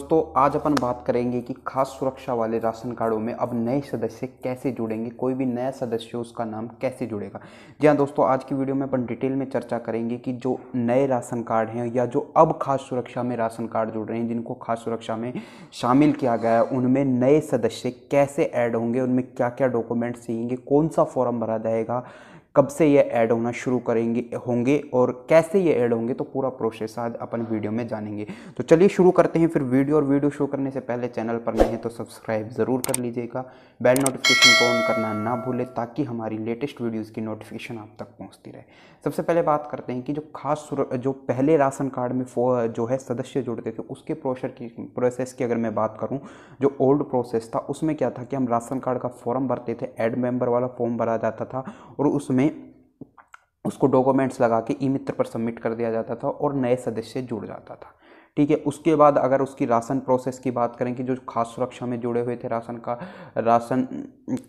दोस्तों आज अपन बात करेंगे कि खास सुरक्षा वाले राशन कार्डों में अब नए सदस्य कैसे जुड़ेंगे कोई भी नया सदस्य उसका नाम कैसे जुड़ेगा जी हाँ दोस्तों आज की वीडियो में अपन डिटेल में चर्चा करेंगे कि जो नए राशन कार्ड हैं या जो अब खास सुरक्षा में राशन कार्ड जुड़ रहे हैं जिनको खास सुरक्षा में शामिल किया गया है उनमें नए सदस्य कैसे ऐड होंगे उनमें क्या क्या डॉक्यूमेंट्स चाहिए कौन सा फॉर्म भरा जाएगा कब से ये ऐड होना शुरू करेंगे होंगे और कैसे ये ऐड होंगे तो पूरा प्रोसेस आज अपन वीडियो में जानेंगे तो चलिए शुरू करते हैं फिर वीडियो और वीडियो शुरू करने से पहले चैनल पर नए हैं तो सब्सक्राइब ज़रूर कर लीजिएगा बेल नोटिफिकेशन को ऑन करना ना भूलें ताकि हमारी लेटेस्ट वीडियोज़ की नोटिफिकेशन आप तक पहुँचती रहे सबसे पहले बात करते हैं कि जो खास जो पहले राशन कार्ड में जो है सदस्य जुड़ते थे उसके प्रोसेस की प्रोसेस की अगर मैं बात करूँ जो ओल्ड प्रोसेस था उसमें क्या था कि हम राशन कार्ड का फॉर्म भरते थे एड मेंबर वाला फॉर्म भरा जाता था और उसमें उसको डॉक्यूमेंट्स लगा के ई मित्र पर सबमिट कर दिया जाता था और नए सदस्य जुड़ जाता था ठीक है उसके बाद अगर उसकी राशन प्रोसेस की बात करें कि जो खास सुरक्षा में जुड़े हुए थे राशन का राशन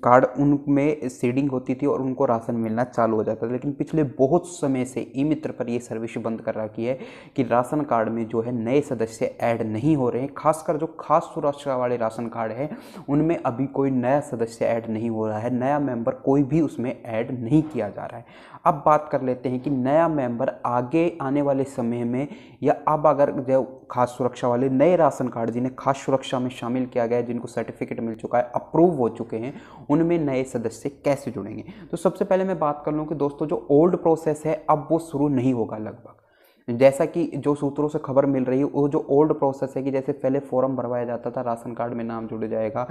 कार्ड उनमें सीडिंग होती थी और उनको राशन मिलना चालू हो जाता था लेकिन पिछले बहुत समय से ई मित्र पर यह सर्विस बंद कर रखी है कि राशन कार्ड में जो है नए सदस्य ऐड नहीं हो रहे हैं खासकर जो खास सुरक्षा वाले राशन कार्ड हैं उनमें अभी कोई नया सदस्य ऐड नहीं हो रहा है नया मेम्बर कोई भी उसमें ऐड नहीं किया जा रहा है अब बात कर लेते हैं कि नया मेंबर आगे आने वाले समय में या अब अगर जो खास सुरक्षा वाले नए राशन कार्ड जिन्हें खास सुरक्षा में शामिल किया गया है जिनको सर्टिफिकेट मिल चुका है अप्रूव हो चुके हैं उनमें नए सदस्य कैसे जुड़ेंगे तो सबसे पहले मैं बात कर लूँ कि दोस्तों जो ओल्ड प्रोसेस है अब वो शुरू नहीं होगा लगभग जैसा कि जो सूत्रों से खबर मिल रही है वो जो ओल्ड प्रोसेस है कि जैसे पहले फॉर्म भरवाया जाता था राशन कार्ड में नाम जुड़ जाएगा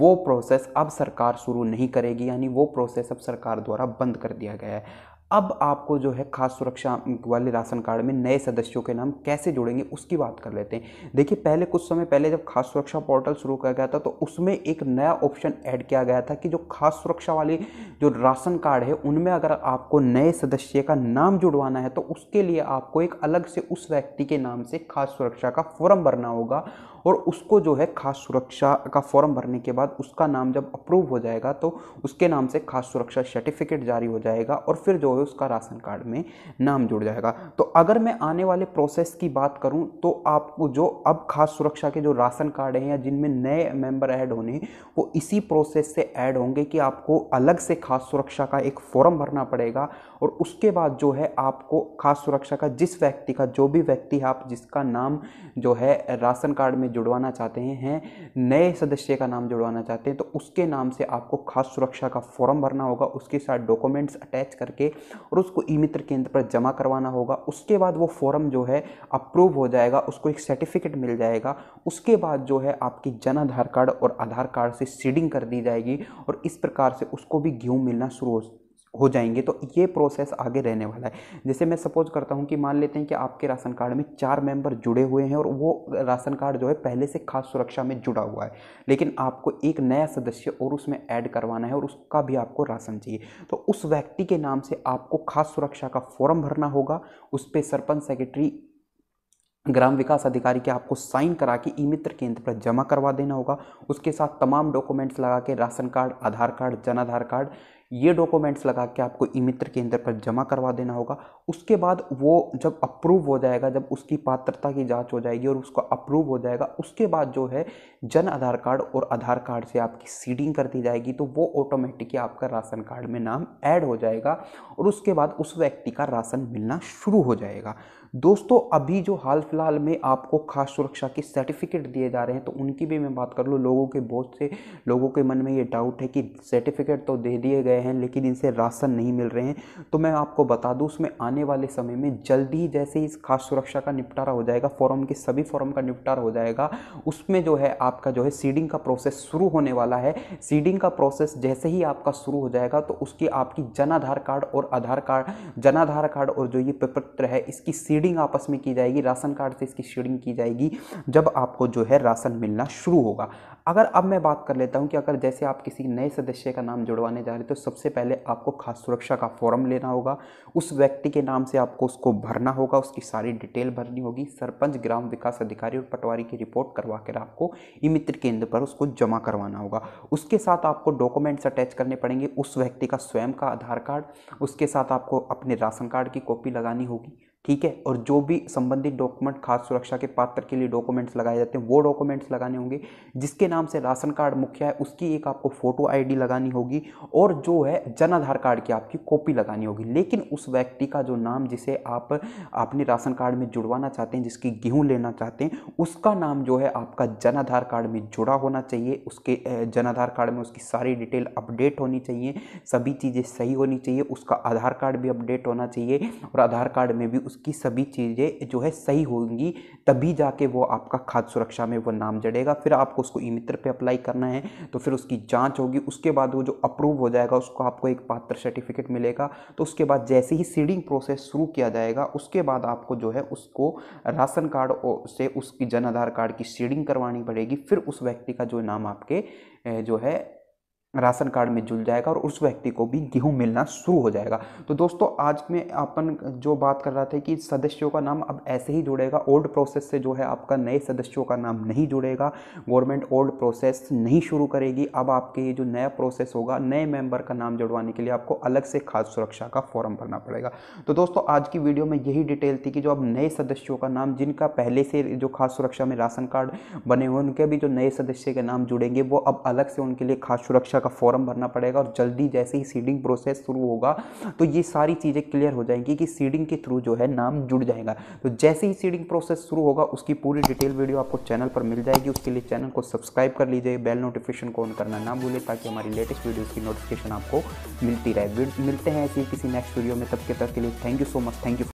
वो प्रोसेस अब सरकार शुरू नहीं करेगी यानी वो प्रोसेस अब सरकार द्वारा बंद कर दिया गया है अब आपको जो है खास सुरक्षा वाले राशन कार्ड में नए सदस्यों के नाम कैसे जुड़ेंगे उसकी बात कर लेते हैं देखिए पहले कुछ समय पहले जब खास सुरक्षा पोर्टल शुरू किया गया था तो उसमें एक नया ऑप्शन ऐड किया गया था कि जो खास सुरक्षा वाले जो राशन कार्ड है उनमें अगर आपको नए सदस्य का नाम जुड़वाना है तो उसके लिए आपको एक अलग से उस व्यक्ति के नाम से खास सुरक्षा का फॉर्म भरना होगा और उसको जो है खास सुरक्षा का फॉर्म भरने के बाद उसका नाम जब अप्रूव हो जाएगा तो उसके नाम से खास सुरक्षा सर्टिफिकेट जारी हो जाएगा और फिर जो है उसका राशन कार्ड में नाम जुड़ जाएगा तो अगर मैं आने वाले प्रोसेस की बात करूँ तो आपको जो अब खास सुरक्षा के जो राशन कार्ड हैं या जिनमें नए मेंबर ऐड होने हैं वो इसी प्रोसेस से ऐड होंगे कि आपको अलग से खास सुरक्षा का एक फॉर्म भरना पड़ेगा और उसके बाद जो है आपको खास सुरक्षा का जिस व्यक्ति का जो भी व्यक्ति है आप जिसका नाम जो है राशन कार्ड में जुड़वाना चाहते हैं, हैं नए सदस्य का नाम जुड़वाना चाहते हैं तो उसके नाम से आपको खास सुरक्षा का फॉर्म भरना होगा उसके साथ डॉक्यूमेंट्स अटैच करके और उसको ई मित्र केंद्र पर जमा करवाना होगा उसके बाद वो फॉर्म जो है अप्रूव हो जाएगा उसको एक सर्टिफिकेट मिल जाएगा उसके बाद जो है आपकी जन आधार कार्ड और आधार कार्ड से सीडिंग कर दी जाएगी और इस प्रकार से उसको भी गेहूँ मिलना शुरू हो हो जाएंगे तो ये प्रोसेस आगे रहने वाला है जैसे मैं सपोज करता हूँ कि मान लेते हैं कि आपके राशन कार्ड में चार मेंबर जुड़े हुए हैं और वो राशन कार्ड जो है पहले से खास सुरक्षा में जुड़ा हुआ है लेकिन आपको एक नया सदस्य और उसमें ऐड करवाना है और उसका भी आपको राशन चाहिए तो उस व्यक्ति के नाम से आपको खास सुरक्षा का फॉर्म भरना होगा उस पर सरपंच सेक्रेटरी ग्राम विकास अधिकारी के आपको साइन करा के ई मित्र केंद्र पर जमा करवा देना होगा उसके साथ तमाम डॉक्यूमेंट्स लगा के राशन कार्ड आधार कार्ड जन आधार कार्ड ये डॉक्यूमेंट्स लगा के आपको ई मित्र केंद्र पर जमा करवा देना होगा उसके बाद वो जब अप्रूव हो जाएगा जब उसकी पात्रता की जांच हो जाएगी और उसको अप्रूव हो जाएगा उसके बाद जो है जन आधार कार्ड और आधार कार्ड से आपकी सीडिंग कर दी जाएगी तो वो ऑटोमेटिकली आपका राशन कार्ड में नाम ऐड हो जाएगा और उसके बाद उस व्यक्ति का राशन मिलना शुरू हो जाएगा दोस्तों अभी जो हाल फिलहाल में आपको खास सुरक्षा के सर्टिफिकेट दिए जा रहे हैं तो उनकी भी मैं बात कर लूँ लोगों के बहुत से लोगों के मन में ये डाउट है कि सर्टिफिकेट तो दे दिए गए हैं लेकिन इनसे राशन नहीं मिल रहे हैं तो मैं आपको बता दूँ उसमें आने वाले समय में जल्द ही जैसे इस खास सुरक्षा का निपटारा हो जाएगा फॉर्म के सभी फॉर्म का निपटारा हो जाएगा उसमें जो है आपका जो है सीडिंग का प्रोसेस शुरू होने वाला है सीडिंग का प्रोसेस जैसे ही आपका शुरू हो जाएगा तो उसकी आपकी जन आधार कार्ड और आधार कार्ड जन आधार कार्ड और जो ये प्रपत्र है इसकी सीड शेडिंग आपस में की जाएगी राशन कार्ड से इसकी शेडिंग की जाएगी जब आपको जो है राशन मिलना शुरू होगा अगर अब मैं बात कर लेता हूँ कि अगर जैसे आप किसी नए सदस्य का नाम जुड़वाने जा रहे तो सबसे पहले आपको खास सुरक्षा का फॉर्म लेना होगा उस व्यक्ति के नाम से आपको उसको भरना होगा उसकी सारी डिटेल भरनी होगी सरपंच ग्राम विकास अधिकारी और पटवारी की रिपोर्ट करवा कर आपको ई मित्र केंद्र पर उसको जमा करवाना होगा उसके साथ आपको डॉक्यूमेंट्स अटैच करने पड़ेंगे उस व्यक्ति का स्वयं का आधार कार्ड उसके साथ आपको अपने राशन कार्ड की कॉपी लगानी होगी ठीक है और जो भी संबंधित डॉक्यूमेंट खाद्य सुरक्षा के पात्र के लिए डॉक्यूमेंट्स लगाए जाते हैं वो डॉक्यूमेंट्स लगाने होंगे जिसके नाम से राशन कार्ड मुख्य है उसकी एक आपको फ़ोटो आईडी लगानी होगी और जो है जन आधार कार्ड की आपकी कॉपी लगानी होगी लेकिन उस व्यक्ति का जो नाम जिसे आप अपने राशन कार्ड में जुड़वाना चाहते हैं जिसकी गेहूँ लेना चाहते हैं उसका नाम जो है आपका जन आधार कार्ड में जुड़ा होना चाहिए उसके जन आधार कार्ड में उसकी सारी डिटेल अपडेट होनी चाहिए सभी चीज़ें सही होनी चाहिए उसका आधार कार्ड भी अपडेट होना चाहिए और आधार कार्ड में भी उस उसकी सभी चीज़ें जो है सही होंगी तभी जाके वो आपका खाद्य सुरक्षा में वो नाम जड़ेगा फिर आपको उसको ई मित्र पर अप्लाई करना है तो फिर उसकी जाँच होगी उसके बाद वो जो अप्रूव हो जाएगा उसको आपको एक पात्र सर्टिफिकेट मिलेगा तो उसके बाद जैसे ही सीडिंग प्रोसेस शुरू किया जाएगा उसके बाद आपको जो है उसको राशन कार्ड से उसकी जन आधार कार्ड की सीडिंग करवानी पड़ेगी फिर उस व्यक्ति का जो नाम आपके जो है राशन कार्ड में जुड़ जाएगा और उस व्यक्ति को भी गेहूँ मिलना शुरू हो जाएगा तो दोस्तों आज में अपन जो बात कर रहा था कि सदस्यों का नाम अब ऐसे ही जुड़ेगा ओल्ड प्रोसेस से जो है आपका नए सदस्यों का नाम नहीं जुड़ेगा गवर्नमेंट ओल्ड प्रोसेस नहीं शुरू करेगी अब आपके ये जो नया प्रोसेस होगा नए मेंबर का नाम जुड़वाने के लिए आपको अलग से खाद्य सुरक्षा का फॉर्म भरना पड़ेगा तो दोस्तों आज की वीडियो में यही डिटेल थी कि जो अब नए सदस्यों का नाम जिनका पहले से जो खाद्य सुरक्षा में राशन कार्ड बने हुए उनके भी जो नए सदस्य के नाम जुड़ेंगे वो अब अलग से उनके लिए खाद्य सुरक्षा परीक्षा का फॉर्म भरना पड़ेगा और जल्दी जैसे ही सीडिंग प्रोसेस शुरू होगा तो ये सारी चीज़ें क्लियर हो जाएंगी कि सीडिंग के थ्रू जो है नाम जुड़ जाएगा तो जैसे ही सीडिंग प्रोसेस शुरू होगा उसकी पूरी डिटेल वीडियो आपको चैनल पर मिल जाएगी उसके लिए चैनल को सब्सक्राइब कर लीजिए बेल नोटिफिकेशन को ऑन करना ना भूलें ताकि हमारी लेटेस्ट वीडियो की नोटिफिकेशन आपको मिलती रहे मिलते हैं ऐसे किसी नेक्स्ट वीडियो में तब के तक के लिए thank you so much thank you